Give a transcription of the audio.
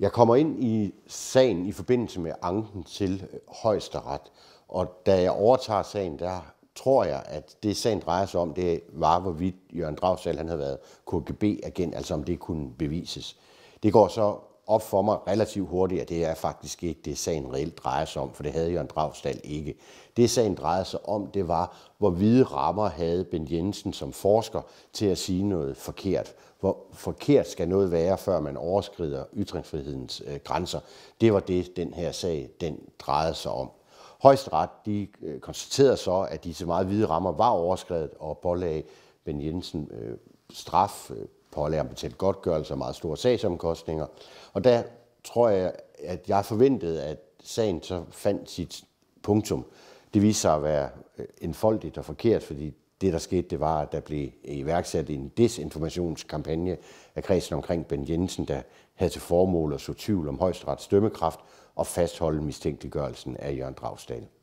Jeg kommer ind i sagen i forbindelse med anken til øh, højesteret, og da jeg overtager sagen, der tror jeg, at det sagen drejer sig om, det var, hvorvidt Jørgen Dragsal han havde været KGB-agent, altså om det kunne bevises. Det går så op for mig relativt hurtigt, at det er faktisk ikke det, sagen reelt drejer sig om, for det havde Jørgen Dragstad ikke. Det, sagen drejede sig om, det var, hvor hvide rammer havde Bent Jensen som forsker til at sige noget forkert. Hvor forkert skal noget være, før man overskrider ytringsfrihedens øh, grænser. Det var det, den her sag den drejede sig om. Højesteret de øh, konstaterede så, at disse meget hvide rammer var overskrevet og pålagde Ben Jensen øh, straf, øh, pålærer dem betalt godtgørelse og meget store sagsomkostninger. Og der tror jeg, at jeg forventede, at sagen så fandt sit punktum. Det viste sig at være øh, enfoldigt og forkert, fordi det, der skete, det var, at der blev iværksat en desinformationskampagne af kredsen omkring Ben Jensen, der havde til formål at så tvivl om højesterets dømmekraft og fastholde mistænkeliggørelsen af Jørgen Dragstad.